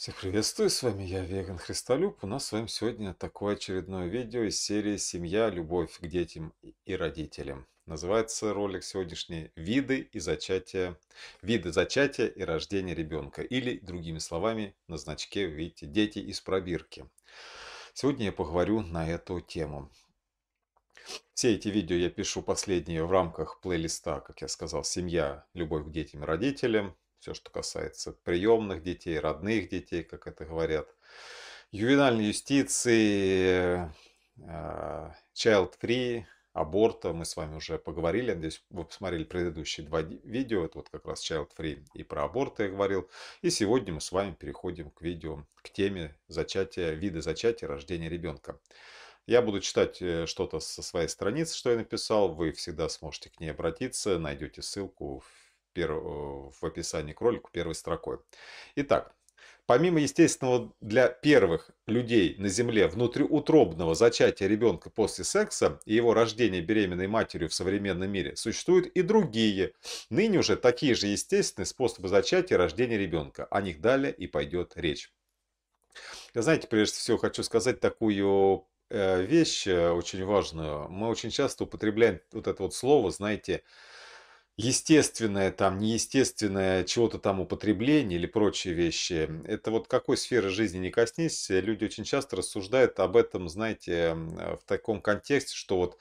Всех приветствую, с вами я, Веган Христолюб. У нас с вами сегодня такое очередное видео из серии «Семья. Любовь к детям и родителям». Называется ролик сегодняшний «Виды и зачатия, виды зачатия и рождения ребенка». Или, другими словами, на значке вы видите «Дети из пробирки». Сегодня я поговорю на эту тему. Все эти видео я пишу последние в рамках плейлиста, как я сказал, «Семья. Любовь к детям и родителям» все, что касается приемных детей, родных детей, как это говорят, ювенальной юстиции, а, child-free, аборта. Мы с вами уже поговорили. Надеюсь, вы посмотрели предыдущие два видео. Это вот как раз Child Free и про аборты я говорил. И сегодня мы с вами переходим к видео, к теме зачатия, вида зачатия рождения ребенка. Я буду читать э, что-то со своей страницы, что я написал. Вы всегда сможете к ней обратиться. Найдете ссылку в в описании к ролику первой строкой. Итак, Помимо естественного для первых людей на Земле внутриутробного зачатия ребенка после секса и его рождения беременной матерью в современном мире, существуют и другие, ныне уже такие же естественные способы зачатия и рождения ребенка. О них далее и пойдет речь. Знаете, прежде всего хочу сказать такую э, вещь э, очень важную. Мы очень часто употребляем вот это вот слово, знаете, естественное там, неестественное чего-то там употребление или прочие вещи, это вот какой сферы жизни не коснись, э, люди очень часто рассуждают об этом, знаете, э, в таком контексте, что вот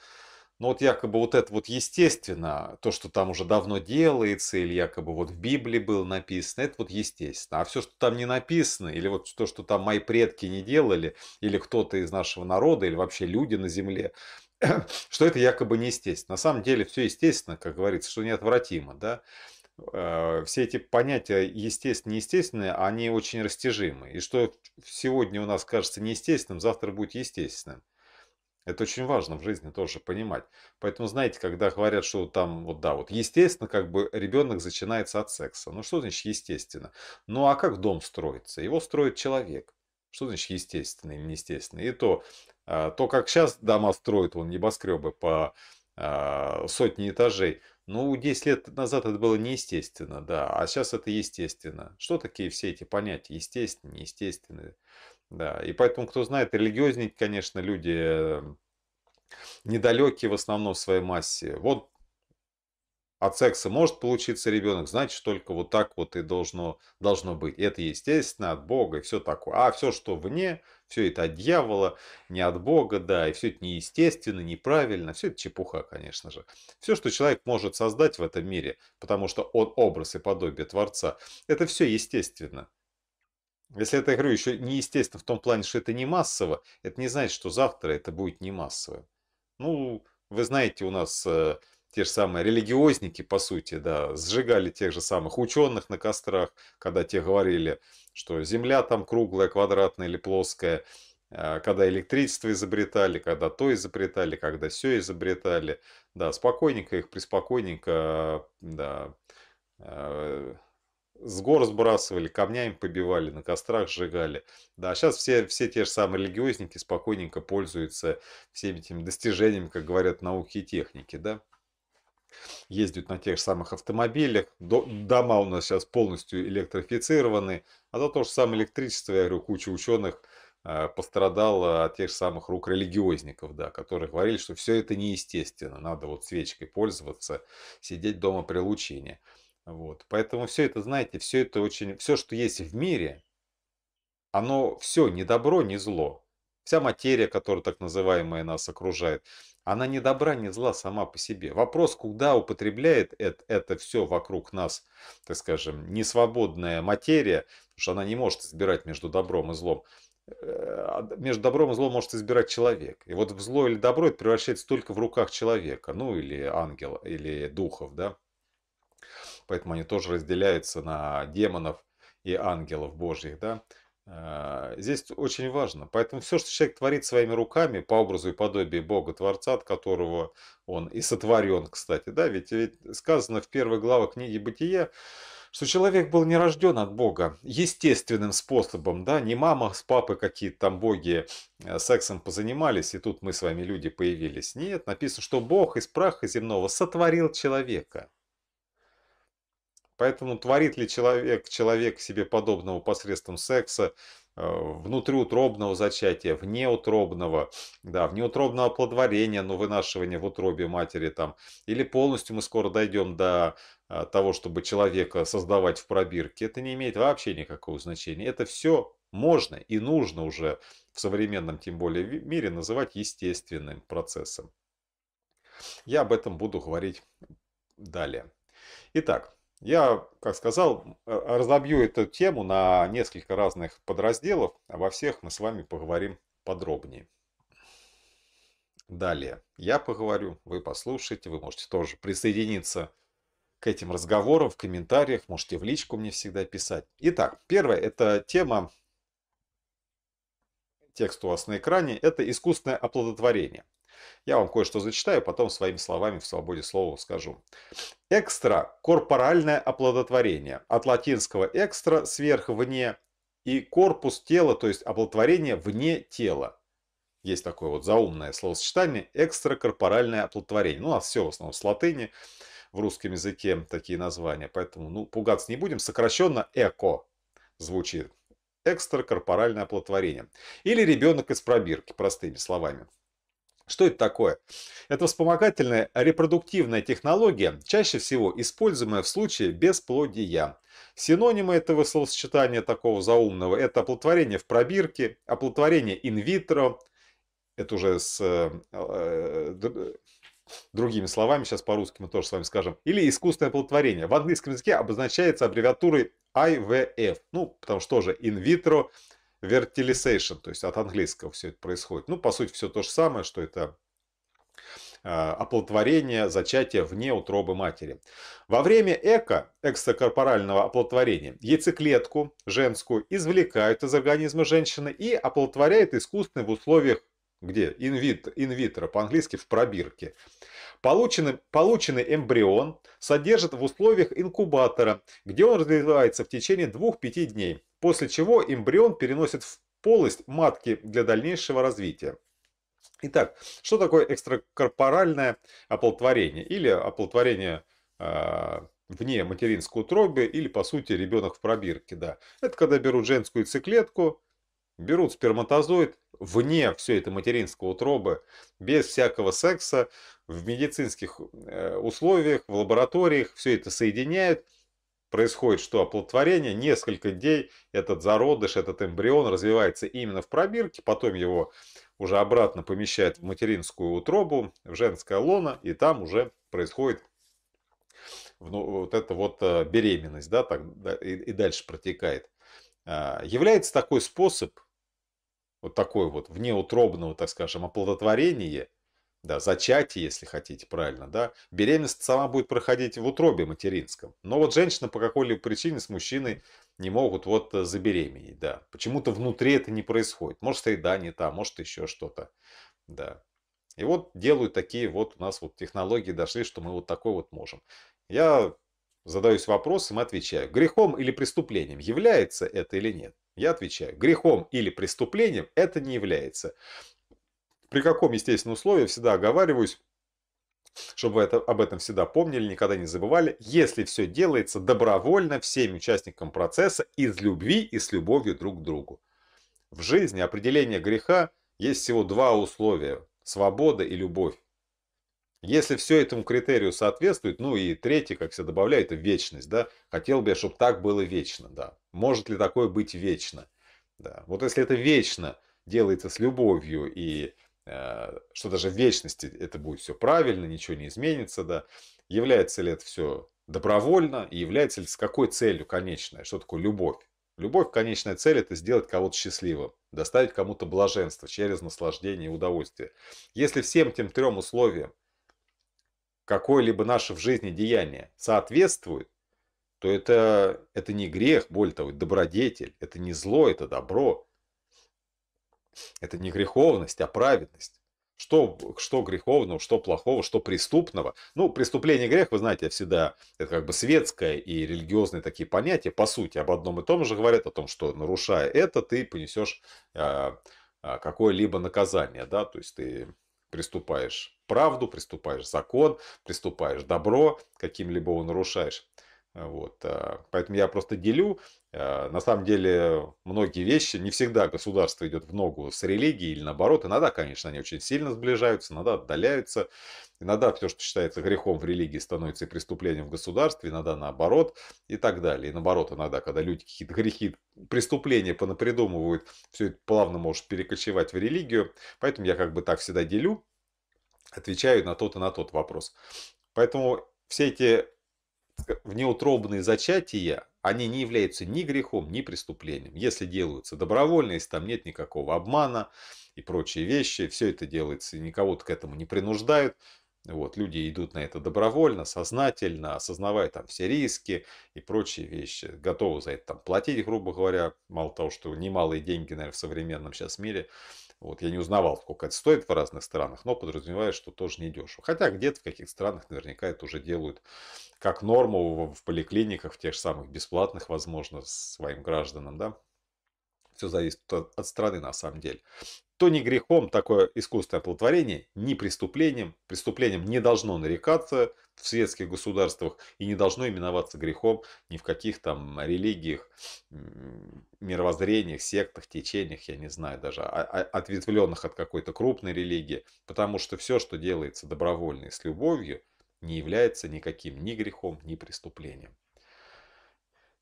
но ну вот якобы вот это вот естественно, то, что там уже давно делается, или якобы вот в Библии было написано, это вот естественно. А все, что там не написано, или вот то, что там мои предки не делали, или кто-то из нашего народа, или вообще люди на земле, что это якобы неестественно. На самом деле все естественно, как говорится, что неотвратимо. Да? Э, все эти понятия естественно неестественные, они очень растяжимы. И что сегодня у нас кажется неестественным, завтра будет естественным. Это очень важно в жизни тоже понимать. Поэтому, знаете, когда говорят, что там, вот да, вот естественно, как бы ребенок начинается от секса. Ну что значит естественно? Ну а как дом строится? Его строит человек. Что значит естественно или неестественно? И то а, то, как сейчас дома строят, вон, небоскребы по а, сотни этажей, ну, 10 лет назад это было неестественно, да, а сейчас это естественно. Что такие все эти понятия? Естественно, неестественные. Да, и поэтому, кто знает, религиозники, конечно, люди эм, недалекие в основном в своей массе. Вот от секса может получиться ребенок, значит, только вот так вот и должно, должно быть. Это естественно от Бога и все такое. А все, что вне, все это от дьявола, не от Бога, да, и все это неестественно, неправильно, все это чепуха, конечно же. Все, что человек может создать в этом мире, потому что он образ и подобие Творца, это все естественно. Если это, я говорю, еще неестественно в том плане, что это не массово, это не значит, что завтра это будет не массово. Ну, вы знаете, у нас э, те же самые религиозники, по сути, да, сжигали тех же самых ученых на кострах, когда те говорили, что Земля там круглая, квадратная или плоская, а, когда электричество изобретали, когда то изобретали, когда все изобретали, да, спокойненько их, приспокойненько, да, э, с гор сбрасывали, камнями побивали, на кострах сжигали. Да, сейчас все, все те же самые религиозники спокойненько пользуются всеми этими достижениями, как говорят, науки и техники, да ездят на тех же самых автомобилях. Дома у нас сейчас полностью электрифицированы. А за то же самое электричество, я говорю, куча ученых а, пострадала от тех же самых рук религиозников, да, которые говорили, что все это неестественно, надо вот свечкой пользоваться, сидеть дома при лучине. Вот. Поэтому все это, знаете, все это очень, все, что есть в мире, оно все, не добро, не зло. Вся материя, которая так называемая нас окружает, она не добра, не зла сама по себе. Вопрос, куда употребляет это, это все вокруг нас, так скажем, несвободная материя, потому что она не может избирать между добром и злом. Э, а, между добром и злом может избирать человек. И вот в зло или добро это превращается только в руках человека, ну или ангела, или духов, да. Поэтому они тоже разделяются на демонов и ангелов божьих, да. А, здесь очень важно. Поэтому все, что человек творит своими руками, по образу и подобию Бога Творца, от которого он и сотворен, кстати, да, ведь, ведь сказано в первой главе книги Бытия, что человек был не рожден от Бога естественным способом, да, не мама с папой какие-то там боги э, сексом позанимались, и тут мы с вами люди появились. Нет, написано, что Бог из праха земного сотворил человека. Поэтому творит ли человек, человек себе подобного посредством секса, э, внутриутробного зачатия, внеутробного, да, внеутробного оплодотворения, но ну, вынашивания в утробе матери там, или полностью мы скоро дойдем до а, того, чтобы человека создавать в пробирке, это не имеет вообще никакого значения. Это все можно и нужно уже в современном, тем более мире, называть естественным процессом. Я об этом буду говорить далее. Итак, я, как сказал, э, разобью эту тему на несколько разных подразделов. А во всех мы с вами поговорим подробнее. Далее я поговорю, вы послушаете, вы можете тоже присоединиться к этим разговорам в комментариях, можете в личку мне всегда писать. Итак, первое, это тема, текст у вас на экране, это искусственное оплодотворение. Я вам кое-что зачитаю, потом своими словами в свободе слова скажу. Экстра – корпоральное оплодотворение. От латинского экстра – сверхвне и корпус тела, то есть оплодотворение вне тела. Есть такое вот заумное словосочетание – экстракорпоральное оплодотворение. Ну, у нас все в основном с латыни, в русском языке такие названия. Поэтому, ну, пугаться не будем. Сокращенно «эко» звучит. Экстракорпоральное оплодотворение. Или ребенок из пробирки, простыми словами. Что это такое? Это вспомогательная репродуктивная технология, чаще всего используемая в случае бесплодия. Синонимы этого словосочетания такого заумного – это оплодотворение в пробирке, оплодотворение инвитро, это уже с э, э, другими словами, сейчас по-русски мы тоже с вами скажем, или искусственное оплодотворение. В английском языке обозначается аббревиатурой IVF, ну, потому что же инвитро vertilization, то есть от английского все это происходит. Ну, по сути, все то же самое, что это а, оплодотворение, зачатие вне утробы матери. Во время эко, экстракорпорального оплодотворения, яйцеклетку женскую извлекают из организма женщины и оплодотворяют искусственно в условиях где? Инвит, инвитро, по-английски в пробирке. Полученный, полученный эмбрион содержит в условиях инкубатора, где он развивается в течение 2-5 дней после чего эмбрион переносит в полость матки для дальнейшего развития. Итак, что такое экстракорпоральное оплодотворение или оплодотворение а, вне материнской утробы или, по сути, ребенок в пробирке? Да. Это когда берут женскую циклетку, берут сперматозоид вне все это материнского утробы, без всякого секса, в медицинских э, условиях, в лабораториях, все это соединяют – происходит что? Оплодотворение, несколько дней этот зародыш, этот эмбрион развивается именно в пробирке, потом его уже обратно помещают в материнскую утробу, в женское лоно, и там уже происходит вот эта вот э, беременность, да, так, и, и дальше протекает. А, является такой способ, вот такой вот внеутробного, так скажем, оплодотворения – да, зачатие, если хотите, правильно, да, беременность сама будет проходить в утробе материнском. Но вот женщина по какой-либо причине с мужчиной не могут вот э, забеременеть, да. Почему-то внутри это не происходит. Может, среда не та, может, еще что-то, да. И вот делают такие вот у нас вот технологии дошли, что мы вот такой вот можем. Я задаюсь вопросом и отвечаю, грехом или преступлением является это или нет? Я отвечаю, грехом или преступлением это не является. При каком, естественно, условии всегда оговариваюсь, чтобы вы это, об этом всегда помнили, никогда не забывали, если все делается добровольно всем участникам процесса из любви и с любовью друг к другу. В жизни определение греха есть всего два условия – свобода и любовь. Если все этому критерию соответствует, ну и третий, как все добавляют, это вечность, да, хотел бы я, чтобы так было вечно, да. Может ли такое быть вечно? Да. Вот если это вечно делается с любовью и Э, что даже в вечности это будет все правильно, ничего не изменится, да, является ли это все добровольно и является ли с какой целью конечная, что такое любовь. Любовь, конечная цель – это сделать кого-то счастливым, доставить кому-то блаженство через наслаждение и удовольствие. Если всем тем трем условиям какое-либо наше в жизни деяние соответствует, то это, это не грех, более того, добродетель, это не зло, это добро. Это не греховность, а праведность. Что, что греховного, что плохого, что преступного. Ну, преступление и грех, вы знаете, всегда это как бы светское и религиозные такие понятия, по сути, об одном и том же говорят, о том, что нарушая это, ты понесешь э, какое-либо наказание, да, то есть ты приступаешь правду, приступаешь закон, приступаешь добро, каким-либо его нарушаешь. А, вот. А, поэтому я просто делю. А, на самом деле, многие вещи, не всегда государство идет в ногу с религией или наоборот. Иногда, конечно, они очень сильно сближаются, иногда отдаляются. Иногда все, что считается грехом в религии, становится и преступлением в государстве, иногда наоборот и так далее. И наоборот, иногда, когда люди какие-то грехи, преступления понапридумывают, все это плавно может перекочевать в религию. Поэтому я как бы так всегда делю, отвечаю на тот и на тот вопрос. Поэтому все эти внеутробные зачатия, они не являются ни грехом, ни преступлением. Если делаются добровольно, если там нет никакого обмана и прочие вещи, все это делается, никого к этому не принуждают. Вот, люди идут на это добровольно, сознательно, осознавая там все риски и прочие вещи, готовы за это там платить, грубо говоря, мало того, что немалые деньги, наверное, в современном сейчас мире, вот, я не узнавал, сколько это стоит в разных странах, но подразумеваю, что тоже не дешево. Хотя где-то в каких-то странах наверняка это уже делают как норму в поликлиниках, в тех же самых бесплатных, возможно, своим гражданам, да. Все зависит от страны на самом деле то не грехом такое искусственное оплодотворение, ни преступлением. Преступлением не должно нарекаться в светских государствах и не должно именоваться грехом ни в каких там религиях, мировоззрениях, сектах, течениях, я не знаю даже, а, а, ответвленных от какой-то крупной религии. Потому что все, что делается добровольно и с любовью, не является никаким ни грехом, ни преступлением.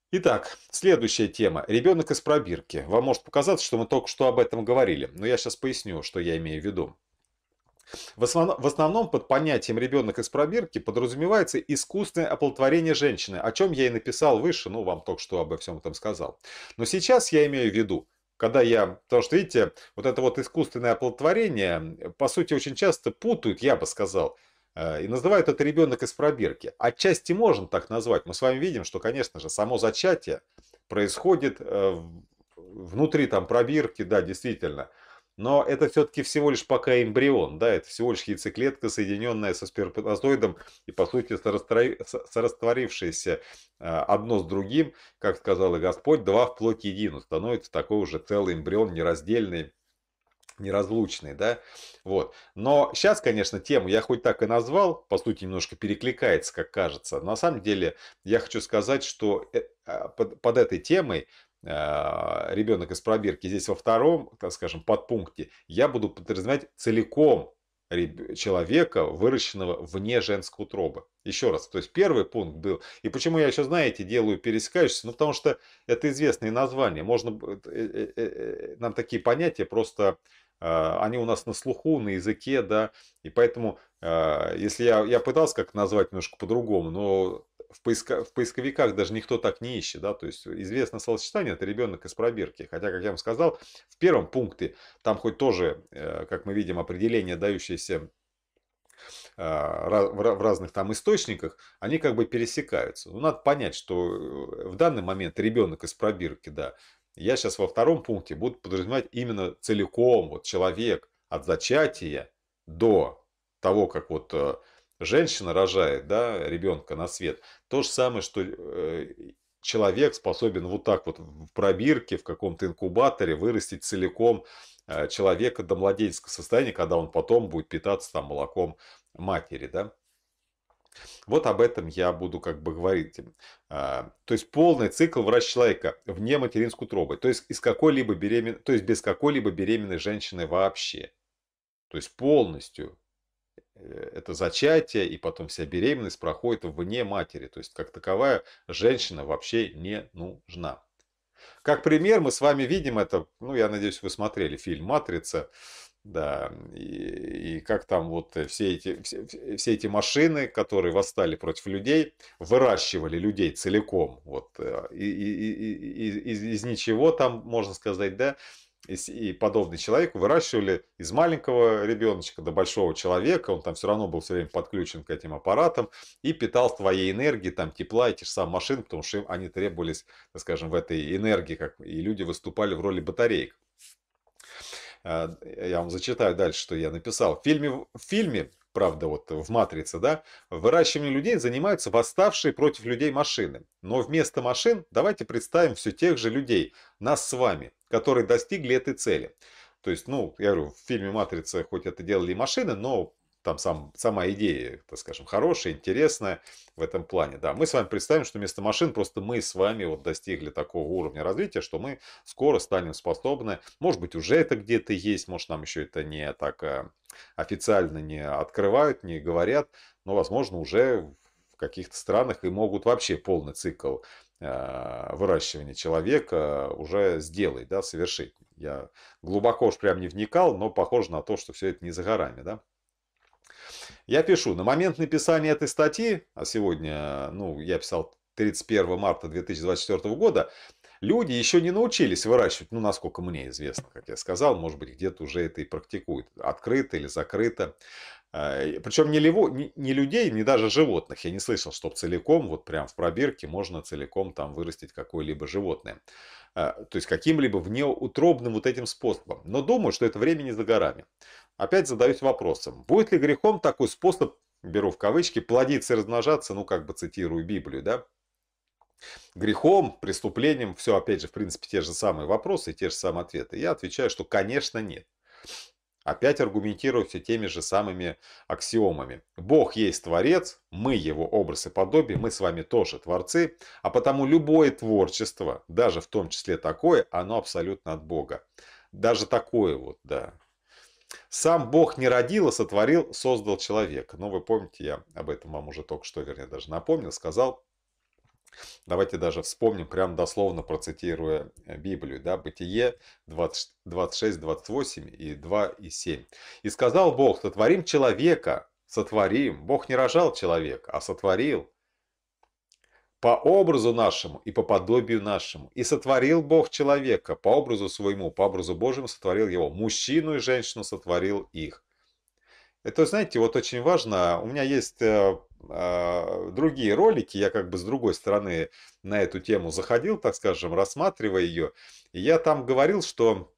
Итак, следующая тема. Ребенок из пробирки. Вам может показаться, что мы только что об этом говорили, но я сейчас поясню, что я имею в виду. В, основном под понятием «ребенок из пробирки» подразумевается искусственное оплодотворение женщины, о чем я и написал выше, ну, вам только что обо всем этом сказал. Но сейчас я имею в виду, когда я, потому что, видите, вот это вот искусственное оплодотворение, по сути, очень часто путают, я бы сказал, Э, и называют это ребенок из пробирки. Отчасти можно так назвать. Мы с вами видим, что, конечно же, само зачатие происходит э, внутри там пробирки, да, действительно. Но это все-таки всего лишь пока эмбрион, да, это всего лишь яйцеклетка, соединенная со сперматозоидом и, по сути, сорастворившаяся э, одно с другим, как сказал и Господь, два в плоть едину, становится такой уже целый эмбрион нераздельный неразлучные, да, вот. Но сейчас, конечно, тему я хоть так и назвал, по сути, немножко перекликается, как кажется. Но на самом деле я хочу сказать, что э, а, под, под этой темой а, ребенок из пробирки здесь во втором, так скажем, подпункте, я буду подразумевать целиком человека, выращенного вне женской утробы. Еще раз, то есть первый пункт был. И почему я еще, знаете, делаю пересекающиеся? Ну, потому что это известные названия. Можно, э, э, нам такие понятия просто а, они у нас на слуху, на языке, да, и поэтому, а, если я, я пытался как назвать немножко по-другому, но в, поиска, в поисковиках даже никто так не ищет, да, то есть известное словосочетание – это ребенок из пробирки, хотя, как я вам сказал, в первом пункте там хоть тоже, э, как мы видим, определение, дающееся а, в разных там источниках, они как бы пересекаются. Ну, надо понять, что э, в данный момент ребенок из пробирки, да, я сейчас во втором пункте буду подразумевать именно целиком вот человек от зачатия до того, как вот э, женщина рожает да, ребенка на свет. То же самое, что э, человек способен вот так вот в пробирке, в каком-то инкубаторе вырастить целиком э, человека до младенческого состояния, когда он потом будет питаться там молоком матери, да. Вот об этом я буду как бы говорить. А, то есть полный цикл врач человека вне материнской утробы. То есть, из какой-либо беремен... то есть без какой-либо беременной женщины вообще. То есть полностью э, это зачатие и потом вся беременность проходит вне матери. То есть как таковая женщина вообще не нужна. Как пример мы с вами видим это, ну я надеюсь вы смотрели фильм «Матрица», да, и, и как там вот э, все эти, все, все эти машины, которые восстали против людей, выращивали людей целиком, вот, э, и, и, и, из, из ничего там, можно сказать, да, и, и подобный человек выращивали из маленького ребеночка до большого человека, он там все равно был все время подключен к этим аппаратам и питал твоей энергией, там тепла, эти же самые машины, потому что им они требовались, так скажем, в этой энергии, как и люди выступали в роли батареек. А, э, я вам зачитаю дальше, что я написал. В фильме, в фильме правда, вот в «Матрице», да, выращиванием людей занимаются восставшие против людей машины. Но вместо машин давайте представим все тех же людей, нас с вами, которые достигли этой цели. То есть, ну, я говорю, в фильме «Матрица» хоть это делали и машины, но там сам, сама идея, так скажем, хорошая, интересная в этом плане. Да, мы с вами представим, что вместо машин просто мы с вами вот достигли такого уровня развития, что мы скоро станем способны, может быть, уже это где-то есть, может, нам еще это не так э, официально не открывают, не говорят, но, возможно, уже в каких-то странах и могут вообще полный цикл э, выращивания человека уже сделать, да, совершить. Я глубоко уж прям не вникал, но похоже на то, что все это не за горами, да. Я пишу, на момент написания этой статьи, а сегодня, ну, я писал 31 марта 2024 года, люди еще не научились выращивать, ну, насколько мне известно, как я сказал, может быть, где-то уже это и практикуют, открыто или закрыто. А, Причем ни лево, ни не людей, ни даже животных. Я не слышал, что целиком, вот прям в пробирке можно целиком там вырастить какое-либо животное. А, то есть каким-либо внеутробным вот этим способом. Но думаю, что это время не за горами. Опять задаюсь вопросом, будет ли грехом такой способ, беру в кавычки, плодиться и размножаться, ну как бы цитирую Библию, да? Грехом, преступлением, все опять же, в принципе, те же самые вопросы и те же самые ответы. Я отвечаю, что, конечно, нет. Опять аргументируют теми же самыми аксиомами. Бог есть Творец, мы его образ и подобие, мы с вами тоже Творцы, а потому любое творчество, даже в том числе такое, оно абсолютно от Бога. Даже такое вот, да. Сам Бог не родил, а сотворил, создал человека. Но ну, вы помните, я об этом вам уже только что, вернее, даже напомнил, сказал, Давайте даже вспомним, прям дословно процитируя э, Библию, да, Бытие 20, 26, 28 и 2 и 7. «И сказал Бог, сотворим человека, сотворим». Бог не рожал человека, а сотворил. «По образу нашему и по подобию нашему. И сотворил Бог человека по образу своему, по образу Божьему сотворил его. Мужчину и женщину сотворил их». Это, знаете, вот очень важно. У меня есть э, а, другие ролики, я как бы с другой стороны на эту тему заходил, так скажем, рассматривая ее, и я там говорил, что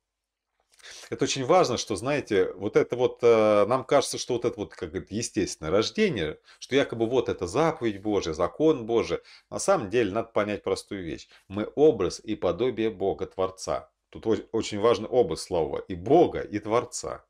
это очень важно, что, знаете, вот это вот, э, нам кажется, что вот это вот как бы естественное рождение, что якобы вот это заповедь Божия, закон Божий. На самом деле надо понять простую вещь. Мы образ и подобие Бога Творца. Тут очень важен оба слова, и Бога, и Творца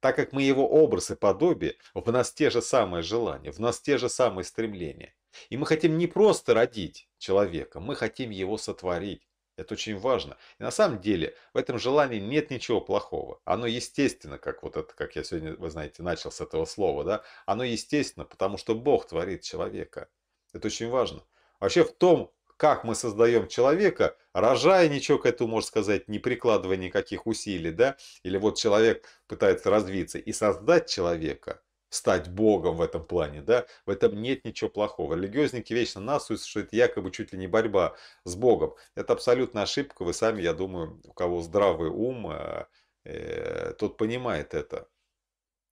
так как мы его образ и подобие, в нас те же самые желания, в нас те же самые стремления. И мы хотим не просто родить человека, мы хотим его сотворить. Это очень важно. И на самом деле в этом желании нет ничего плохого. Оно естественно, как вот это, как я сегодня, вы знаете, начал с этого слова, да, оно естественно, потому что Бог творит человека. Это очень важно. Вообще в том, как мы создаем человека, рожая ничего к этому, можно сказать, не прикладывая никаких усилий, да, или вот человек пытается развиться и создать человека, стать Богом в этом плане, да, в этом нет ничего плохого. Религиозники вечно нас что якобы чуть ли не борьба с Богом. Это абсолютная ошибка, вы сами, я думаю, у кого здравый ум, э, э, тот понимает это.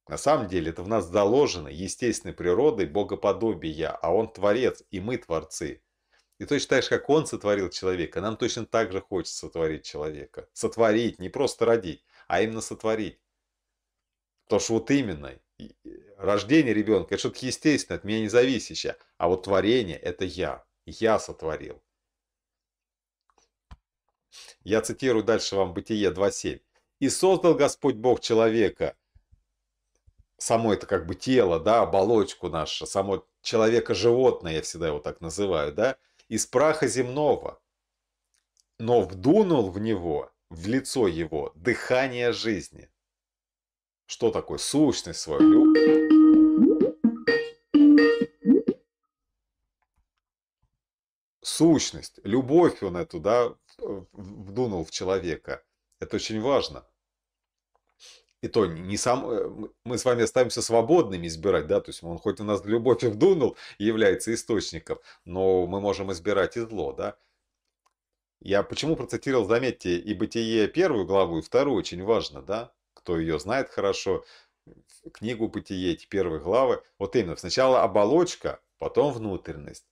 На самом деле это в нас заложено естественной природой богоподобия, а он творец, и мы творцы. И точно так же, как он сотворил человека, нам точно так же хочется сотворить человека. Сотворить, не просто родить, а именно сотворить. То что вот именно э, рождение ребенка – это что-то естественное, от меня не зависящее. А вот творение – это я. Я сотворил. Я цитирую дальше вам Бытие 2.7. «И создал Господь Бог человека» само это как бы тело, да, оболочку нашу, само человека-животное, я всегда его так называю, да, из праха земного, но вдунул в него, в лицо его, дыхание жизни. Что такое сущность свою? Сущность, любовь он эту, да, вдунул в человека. Это очень важно и то не сам, э, мы с вами оставимся свободными избирать, да, то есть он хоть у нас любовь и вдунул, является источником, но мы можем избирать и зло, да. Я почему процитировал, заметьте, и Бытие первую главу, и вторую очень важно, да, кто ее знает хорошо, книгу Бытие, эти первые главы, вот именно, сначала оболочка, потом внутренность.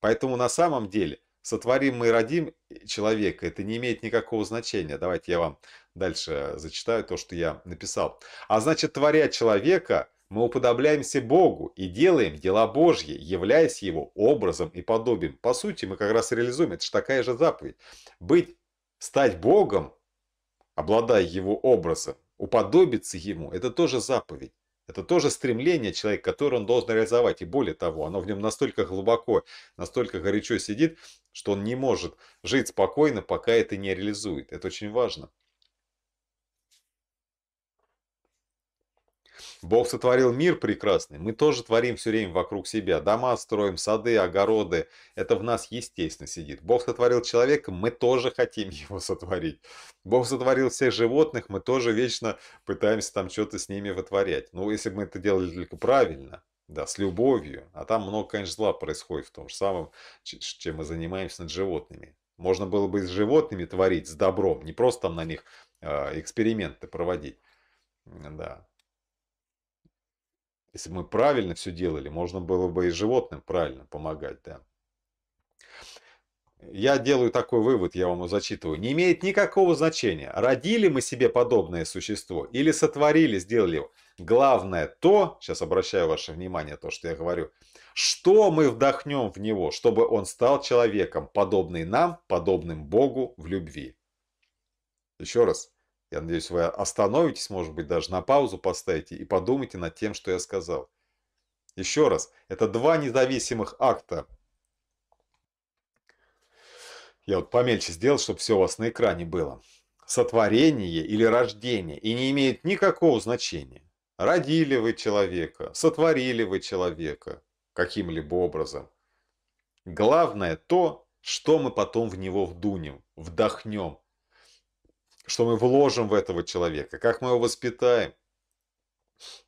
Поэтому на самом деле, сотворим мы и родим человека, это не имеет никакого значения. Давайте я вам Дальше зачитаю то, что я написал. «А значит, творя человека, мы уподобляемся Богу и делаем дела Божьи, являясь Его образом и подобием». По сути, мы как раз реализуем, это же такая же заповедь. Быть, стать Богом, обладая Его образом, уподобиться Ему, это тоже заповедь. Это тоже стремление человека, которое он должен реализовать. И более того, оно в нем настолько глубоко, настолько горячо сидит, что он не может жить спокойно, пока это не реализует. Это очень важно. Бог сотворил мир прекрасный, мы тоже творим все время вокруг себя. Дома строим, сады, огороды. Это в нас естественно сидит. Бог сотворил человека, мы тоже хотим его сотворить. Бог сотворил всех животных, мы тоже вечно пытаемся там что-то с ними вытворять. Ну, если бы мы это делали только правильно, да, с любовью. А там много, конечно, зла происходит в том же самом, чем мы занимаемся над животными. Можно было бы и с животными творить, с добром, не просто там на них э, эксперименты проводить. Да. Если бы мы правильно все делали, можно было бы и животным правильно помогать, да. Я делаю такой вывод, я вам его зачитываю. Не имеет никакого значения, родили мы себе подобное существо или сотворили, сделали его. Главное то, сейчас обращаю ваше внимание, то, что я говорю, что мы вдохнем в него, чтобы он стал человеком, подобный нам, подобным Богу в любви. Еще раз. Я надеюсь, вы остановитесь, может быть, даже на паузу поставите и подумайте над тем, что я сказал. Еще раз, это два независимых акта. Я вот помельче сделал, чтобы все у вас на экране было. Сотворение или рождение и не имеет никакого значения. Родили вы человека, сотворили вы человека каким-либо образом. Главное то, что мы потом в него вдунем, вдохнем что мы вложим в этого человека, как мы его воспитаем.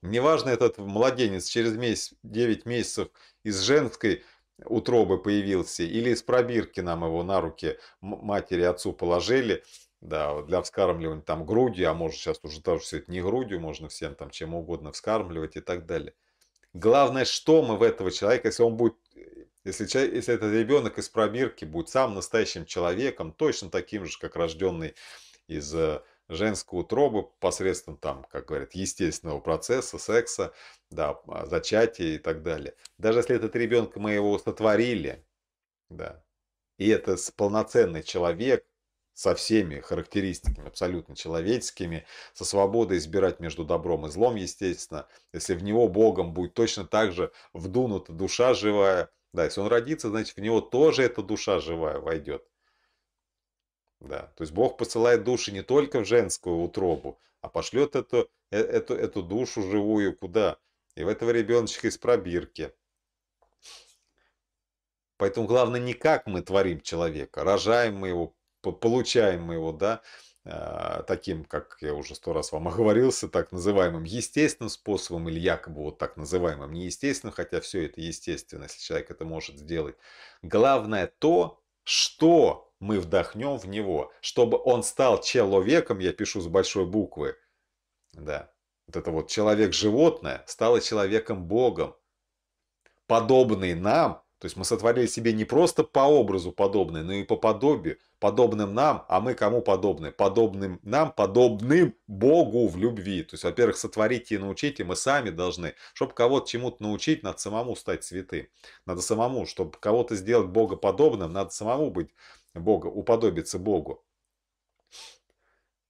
Неважно, этот младенец через месяц, 9 месяцев из женской утробы появился, или из пробирки нам его на руки матери, отцу положили, да, для вскармливания там грудью, а может сейчас уже тоже все это не грудью, можно всем там чем угодно вскармливать и так далее. Главное, что мы в этого человека, если он будет, если, если этот ребенок из пробирки будет сам настоящим человеком, точно таким же, как рожденный из э, женской утробы посредством там, как говорят, естественного процесса, секса, да, а, зачатия и так далее. Даже если этот ребенка мы его сотворили, да, и это полноценный человек, со всеми характеристиками абсолютно человеческими, со свободой избирать между добром и злом, естественно. Если в него Богом будет точно так же вдунута душа живая, да, если он родится, значит в него тоже эта душа живая войдет. Да. То есть Бог посылает души не только в женскую утробу, а пошлет эту, э, эту, эту душу живую куда? И в этого ребеночка из пробирки. Поэтому главное не как мы творим человека, рожаем мы его, получаем мы его, да, а, таким, как я уже сто раз вам оговорился, так называемым естественным способом или якобы вот так называемым неестественным, хотя все это естественно, если человек это может сделать. Главное то, что мы вдохнем в него, чтобы он стал человеком, я пишу с большой буквы, да, вот это вот человек-животное стало человеком-богом, подобный нам, то есть мы сотворили себе не просто по образу подобный, но и по подобию, подобным нам, а мы кому подобны? Подобным нам, подобным Богу в любви. То есть, во-первых, сотворить и научить, и мы сами должны. Чтобы кого-то чему-то научить, надо самому стать святым. Надо самому, чтобы кого-то сделать Бога подобным, надо самому быть Бога, уподобиться Богу.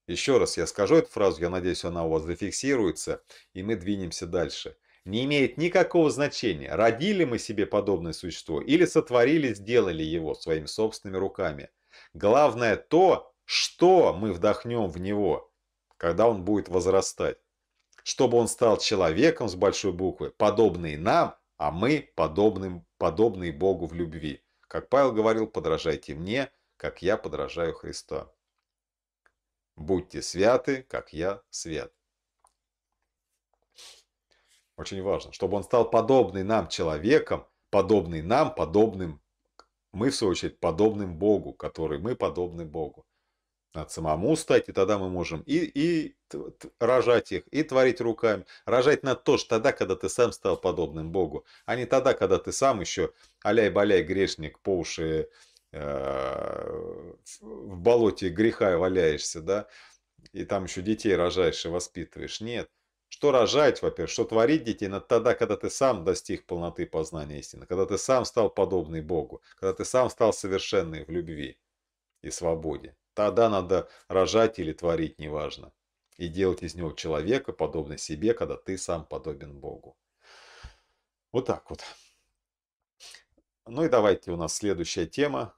Еще раз я скажу эту фразу, я надеюсь, она у вас зафиксируется, и мы двинемся дальше. Не имеет никакого значения, родили мы себе подобное существо или сотворили, сделали его своими собственными руками. Главное то, что мы вдохнем в него, когда он будет возрастать. Чтобы он стал человеком с большой буквы, подобный нам, а мы подобным, подобный Богу в любви. Как Павел говорил, подражайте мне, как я подражаю Христу. Будьте святы, как я свят. Очень важно, чтобы он стал подобный нам человеком, подобный нам, подобным, мы в свою очередь подобным Богу, который мы подобны Богу. Надо самому стать, и тогда мы можем и, и рожать их, и творить руками. Рожать надо тоже тогда, когда ты сам стал подобным Богу, а не тогда, когда ты сам еще аляй-баляй грешник, по уши э, в болоте греха валяешься, да, и там еще детей рожаешь и воспитываешь. Нет. Что рожать, во-первых, что творить детей надо тогда, когда ты сам достиг полноты познания истины, когда ты сам стал подобный Богу, когда ты сам стал совершенный в любви и свободе. Тогда надо рожать или творить, неважно. И делать из него человека, подобный себе, когда ты сам подобен Богу. Вот так вот. Ну и давайте у нас следующая тема.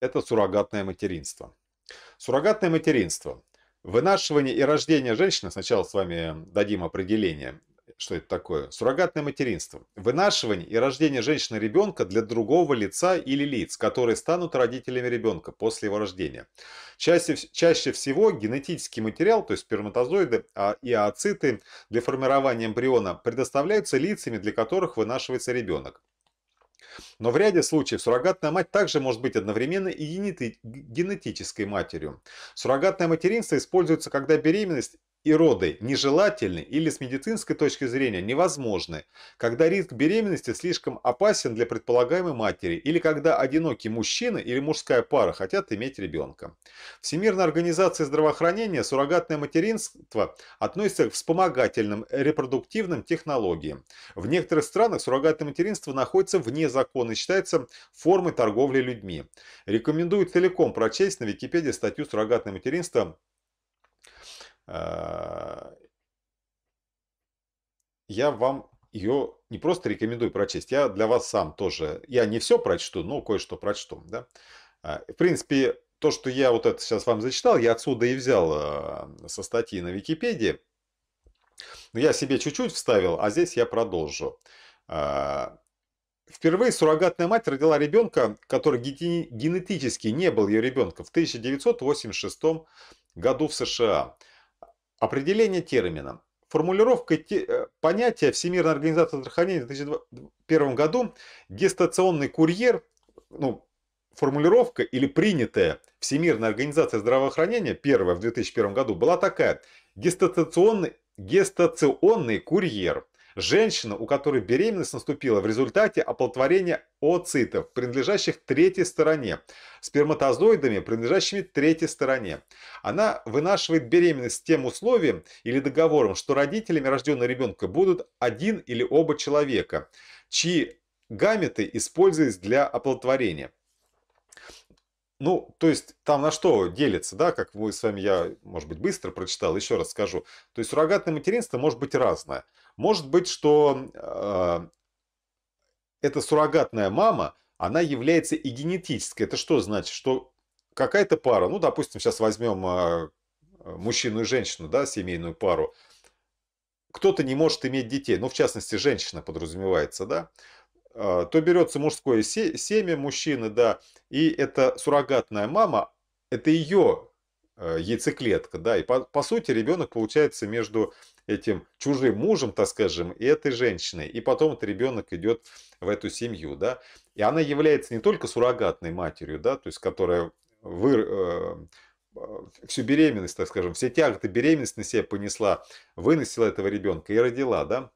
Это суррогатное материнство. Суррогатное материнство. Вынашивание и рождение женщины, сначала с вами дадим определение, что это такое? Суррогатное материнство. Вынашивание и рождение женщины-ребенка для другого лица или лиц, которые станут родителями ребенка после его рождения. Чаще, чаще всего генетический материал, то есть сперматозоиды а, и ооциты для формирования эмбриона предоставляются лицами, для которых вынашивается ребенок. Но в ряде случаев суррогатная мать также может быть одновременно и генетической матерью. Суррогатное материнство используется, когда беременность и роды нежелательны или с медицинской точки зрения невозможны, когда риск беременности слишком опасен для предполагаемой матери или когда одинокий мужчина или мужская пара хотят иметь ребенка. Всемирная организация здравоохранения суррогатное материнство относится к вспомогательным репродуктивным технологиям. В некоторых странах суррогатное материнство находится вне закона и считается формой торговли людьми. Рекомендую целиком прочесть на Википедии статью «Суррогатное материнство» А, я вам ее не просто рекомендую прочесть, я для вас сам тоже, я не все прочту, но кое-что прочту. Да? А, в принципе, то, что я вот это сейчас вам зачитал, я отсюда и взял а, со статьи на Википедии. Но я себе чуть-чуть вставил, а здесь я продолжу. Впервые суррогатная мать родила ребенка, который генетически не был ее ребенком в 1986 году в США. Определение термина. Формулировка те, э, понятия Всемирной организации здравоохранения в 2001 году «гестационный курьер», ну, формулировка или принятая Всемирной организация здравоохранения, первая в 2001 году, была такая «гестационный, гестационный курьер». Женщина, у которой беременность наступила в результате оплодотворения оцитов, принадлежащих третьей стороне, сперматозоидами, принадлежащими третьей стороне. Она вынашивает беременность с тем условием или договором, что родителями рожденного ребенка будут один или оба человека, чьи гаметы используются для оплодотворения. Ну, то есть там на что делится, да, как вы с вами, я, может быть, быстро прочитал, еще раз скажу. То есть суррогатное материнство может быть разное. Может быть, что э, эта суррогатная мама, она является и генетической. Это что значит? Что какая-то пара, ну, допустим, сейчас возьмем э, мужчину и женщину, да, семейную пару, кто-то не может иметь детей, ну, в частности, женщина подразумевается, да, а, то берется мужское семя мужчины, да, и это суррогатная мама, это ее э, яйцеклетка, да, и по, по сути ребенок получается между этим чужим мужем, так скажем, и этой женщиной, и потом этот ребенок идет в эту семью, да, и она является не только суррогатной матерью, да, то есть которая вы, э, а, всю беременность, так скажем, все тяготы беременности на себя понесла, выносила этого ребенка и родила, да,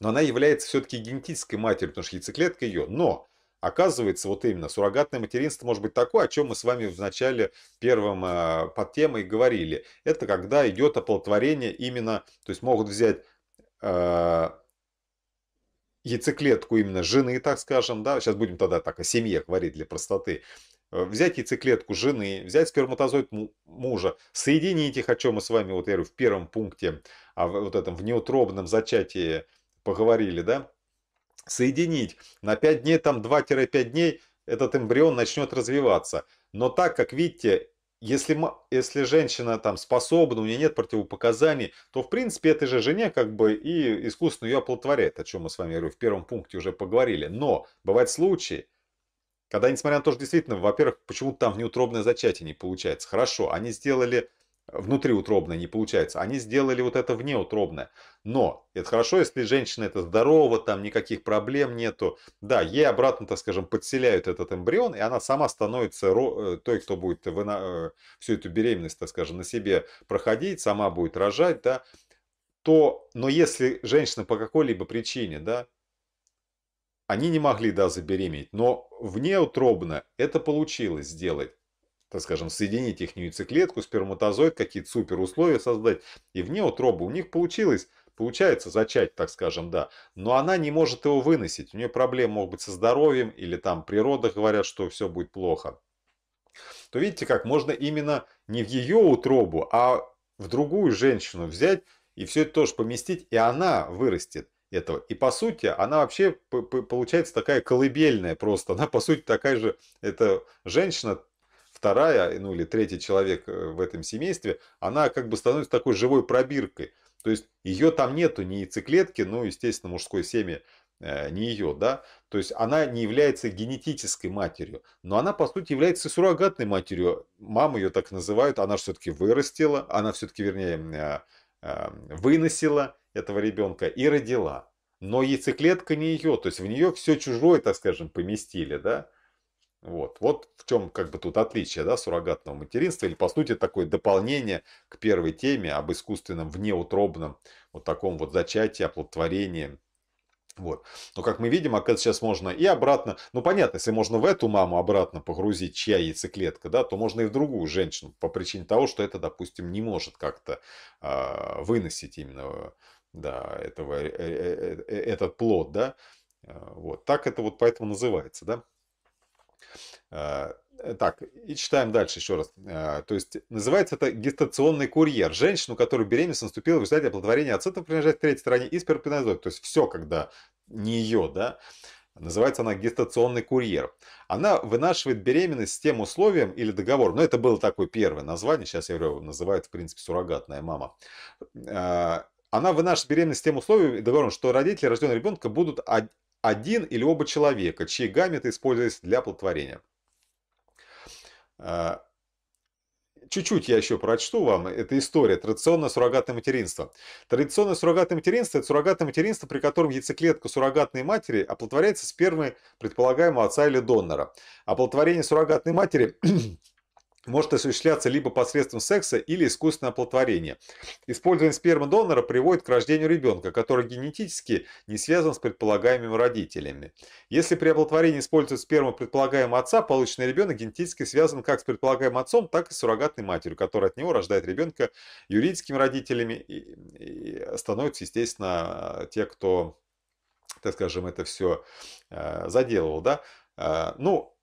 но она является все-таки генетической матерью, потому что яйцеклетка ее. Но Оказывается, вот именно суррогатное материнство может быть такое, о чем мы с вами в начале первым э, под темой говорили. Это когда идет оплодотворение именно, то есть могут взять э, яйцеклетку именно жены, так скажем, да, сейчас будем тогда так о семье говорить для простоты, э, взять яйцеклетку жены, взять сперматозоид мужа, соединить их, о чем мы с вами, вот я говорю, в первом пункте, а вот этом в неутробном зачатии поговорили, да, соединить. На 5 дней, там 2-5 дней этот эмбрион начнет развиваться. Но так как, видите, если, если женщина там способна, у нее нет противопоказаний, то в принципе этой же жене как бы и искусственно ее оплодотворяет, о чем мы с вами говорю, в первом пункте уже поговорили. Но бывают случаи, когда, несмотря на то, что действительно, во-первых, почему-то там внеутробное зачатие не получается. Хорошо, они сделали внутриутробное не получается. Они сделали вот это внеутробное. Но это хорошо, если женщина это здорова, там никаких проблем нету. Да, ей обратно, так скажем, подселяют этот эмбрион, и она сама становится э, той, кто будет э, всю эту беременность, так скажем, на себе проходить, сама будет рожать, да. То, но если женщина по какой-либо причине, да, они не могли, да, забеременеть, но внеутробно это получилось сделать так скажем, соединить их яйцеклетку, сперматозоид, какие-то супер условия создать. И вне утробы у них получилось получается зачать, так скажем, да, но она не может его выносить. У нее проблемы могут быть со здоровьем или там природа говорят, что все будет плохо. То видите, как можно именно не в ее утробу, а в другую женщину взять и все это тоже поместить, и она вырастет этого. И по сути, она вообще получается такая колыбельная просто. Она по сути такая же, это женщина вторая, ну или третий человек э, в этом семействе, она как бы становится такой живой пробиркой. То есть ее там нету, ни яйцеклетки, ну, естественно, мужское семя э, не ее, да, то есть она не является генетической матерью, но она, по сути, является суррогатной матерью. Маму ее так называют, она все-таки вырастила, она все-таки, вернее, э, выносила этого ребенка и родила. Но яйцеклетка не ее, то есть в нее все чужое, так скажем, поместили, да. Вот. вот в чем как бы тут отличие да, суррогатного материнства, или по сути такое дополнение к первой теме об искусственном внеутробном вот таком вот зачатии, оплодотворении. Вот. Но как мы видим, оказывается, сейчас можно и обратно, ну понятно, если можно в эту маму обратно погрузить, чья яйцеклетка, да, то можно и в другую женщину по причине того, что это, допустим, не может как-то э, выносить именно да, этого, э, э, э, э этот плод, да. Э, вот. Так это вот поэтому называется, да. А, э, так, и читаем дальше еще раз. А, то есть, называется это гестационный курьер. Женщину, которую беременность наступила в результате оплодотворения ацетов, принадлежащих третьей стороне, и сперпинозоид. То есть, все, когда не ее, да. Называется она гестационный курьер. Она вынашивает беременность с тем условием или договором. Но ну, это было такое первое название. Сейчас я говорю, называют, в принципе, суррогатная мама. А, она вынашивает беременность с тем условием и договором, что родители рожденного ребенка будут один или оба человека, чьи гаметы используются для оплодотворения. А, чуть-чуть я еще прочту вам. Это история. Традиционное суррогатное материнство. Традиционное суррогатное материнство – это суррогатное материнство, при котором яйцеклетка суррогатной матери оплодотворяется с первой предполагаемого отца или донора. Оплодотворение суррогатной матери может осуществляться либо посредством секса или искусственного оплодотворения. Использование спермы донора приводит к рождению ребенка, который генетически не связан с предполагаемыми родителями. Если при оплодотворении используют сперму предполагаемого отца, полученный ребенок генетически связан как с предполагаемым отцом, так и с суррогатной матерью, которая от него рождает ребенка юридическими родителями и, и становятся, естественно, те, кто, так скажем, это все э, заделывал. Да? Э, ну,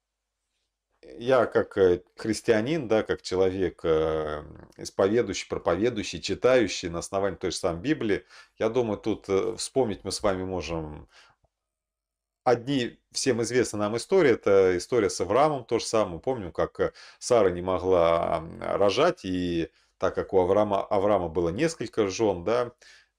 я как э, христианин, да, как человек, э, исповедующий, проповедующий, читающий на основании той же самой Библии, я думаю, тут э, вспомнить мы с вами можем одни, всем известна нам история, это история с Авраамом, то же самое, помню, как Сара не могла рожать, и так как у Авраама, Авраама было несколько жен, да,